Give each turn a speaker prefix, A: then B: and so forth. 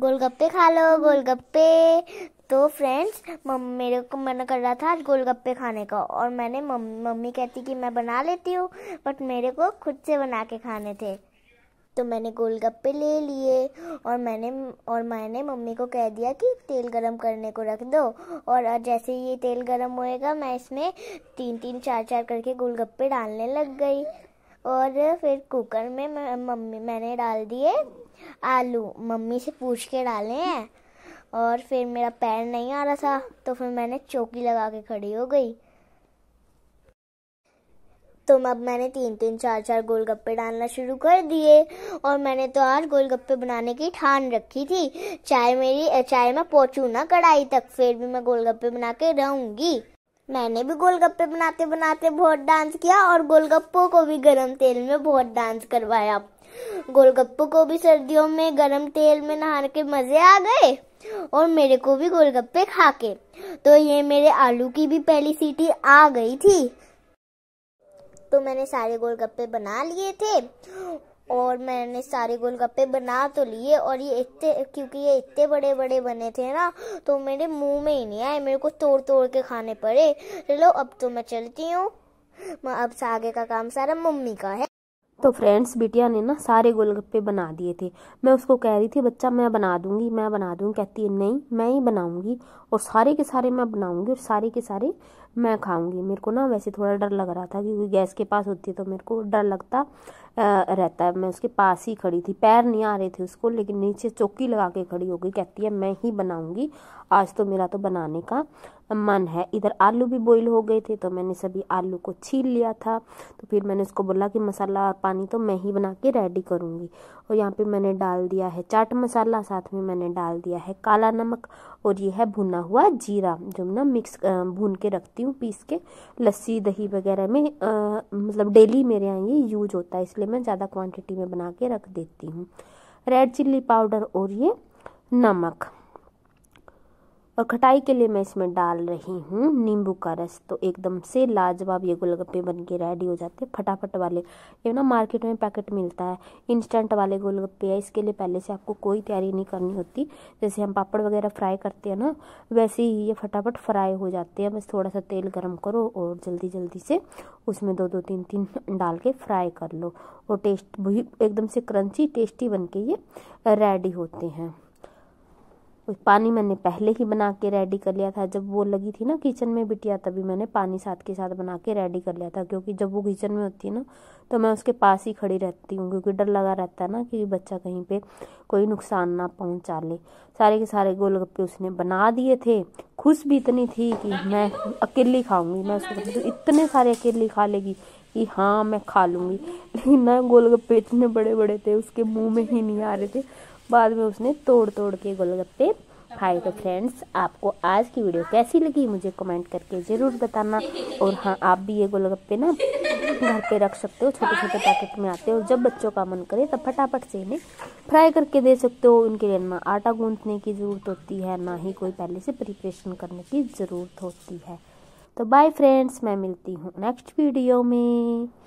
A: गोलगप्पे खा लो गोलगप्पे तो फ्रेंड्स मेरे को मना कर रहा था आज गोलगप्पे खाने का और मैंने मम, मम्मी कहती कि मैं बना लेती हूँ बट मेरे को खुद से बना के खाने थे तो मैंने गोलगप्पे ले लिए और मैंने और मैंने मम्मी को कह दिया कि तेल गरम करने को रख दो और जैसे ये तेल गरम होएगा मैं इसमें तीन तीन चार चार करके गोलगप्पे डालने लग गई और फिर कुकर में मम्मी मैंने डाल दिए आलू मम्मी से पूछ के डाले हैं और फिर मेरा पैर नहीं आ रहा था तो फिर मैंने चौकी लगा के खड़ी हो गई तो अब मैंने तीन तीन चार चार गोलगप्पे डालना शुरू कर दिए और मैंने तो आज गोलगप्पे बनाने की ठान रखी थी चाय मेरी चाय मैं पहुंचू ना कढ़ाई तक फिर भी मैं गोलगप्पे बना के रहूंगी मैंने भी गोलगप्पे बनाते बनाते बहुत डांस किया और गोलगप्पों को भी गरम तेल में बहुत डांस करवाया गोलगप्पू को भी सर्दियों में गर्म तेल में नहा के मजे आ गए और मेरे को भी गोलगप्पे खा के तो ये मेरे आलू की भी पहली सीटी आ गई थी तो मैंने सारे गोलगप्पे बना लिए थे और मैंने सारे गोलगप्पे बना तो लिए और ये इतने क्योंकि ये इतने बड़े बड़े बने थे ना तो मेरे मुंह में ही नहीं आए मेरे को तोड़ तोड़ के खाने पड़े चलो अब तो मैं चलती हूँ अब से आगे का काम सारा मम्मी का है
B: तो फ्रेंड्स बिटिया ने ना सारे गोलगप्पे बना दिए थे मैं उसको कह रही थी बच्चा मैं बना दूंगी मैं बना दूंगी कहती है नहीं मैं ही बनाऊंगी और सारे के सारे मैं बनाऊंगी और सारे के सारे मैं खाऊंगी मेरे को ना वैसे थोड़ा डर लग रहा था क्योंकि गैस के पास होती है तो मेरे को डर लगता रहता है मैं उसके पास ही खड़ी थी पैर नहीं आ रहे थे उसको लेकिन नीचे चौकी लगा के खड़ी हो गई कहती है मैं ही बनाऊंगी आज तो मेरा तो बनाने का मन है इधर आलू भी बॉईल हो गए थे तो मैंने सभी आलू को छील लिया था तो फिर मैंने उसको बोला कि मसाला और पानी तो मैं ही बना के रेडी करूँगी और यहाँ पे मैंने डाल दिया है चाट मसाला साथ में मैंने डाल दिया है काला नमक और ये है भुना हुआ जीरा जो ना मिक्स भून के रखते लेती हूँ पीस के लस्सी दही वगैरह में आ, मतलब डेली मेरे यहाँ ये यूज होता है इसलिए मैं ज़्यादा क्वांटिटी में बना के रख देती हूँ रेड चिल्ली पाउडर और ये नमक और खटाई के लिए मैं इसमें डाल रही हूँ नींबू का रस तो एकदम से लाजवाब ये गोलगप्पे बन के रेडी हो जाते हैं फटाफट वाले ये ना मार्केट में पैकेट मिलता है इंस्टेंट वाले गोलगप्पे है इसके लिए पहले से आपको कोई तैयारी नहीं करनी होती जैसे हम पापड़ वगैरह फ्राई करते हैं ना वैसे ही ये फटाफट फ्राई हो जाते हैं बस थोड़ा सा तेल गर्म करो और जल्दी जल्दी से उसमें दो दो तीन तीन डाल के फ्राई कर लो और टेस्ट भी एकदम से क्रंची टेस्टी बन के ये रेडी होते हैं पानी मैंने पहले ही बना के रेडी कर लिया था जब वो लगी थी ना किचन में बिटिया तभी मैंने पानी साथ के साथ बना के रेडी कर लिया था क्योंकि जब वो किचन में होती है ना तो मैं उसके पास ही खड़ी रहती हूँ क्योंकि डर लगा रहता है ना कि बच्चा कहीं पे कोई नुकसान ना पहुँचा ले सारे के सारे गोलगप्पे उसने बना दिए थे खुश भी इतनी थी कि मैं अकेली खाऊंगी मैं उसको इतने सारे अकेली खा लेगी कि हाँ मैं खा लूँगी लेकिन ना गोलगप्पे इतने बड़े बड़े थे उसके मुंह में ही नहीं आ रहे थे बाद में उसने तोड़ तोड़ के गोलगप्पे खाए तो फ्रेंड्स आपको आज की वीडियो कैसी लगी मुझे कमेंट करके ज़रूर बताना और हाँ आप भी ये गोलगप्पे ना घर पे रख सकते हो छोटे छोटे पैकेट में आते हो जब बच्चों का मन करे तब फटाफट से इन्हें फ्राई करके दे सकते हो इनके लिए ना आटा गूंथने की ज़रूरत होती है ना ही कोई पहले से प्रिपरेशन करने की ज़रूरत होती है तो बाय फ्रेंड्स मैं मिलती हूँ नेक्स्ट वीडियो में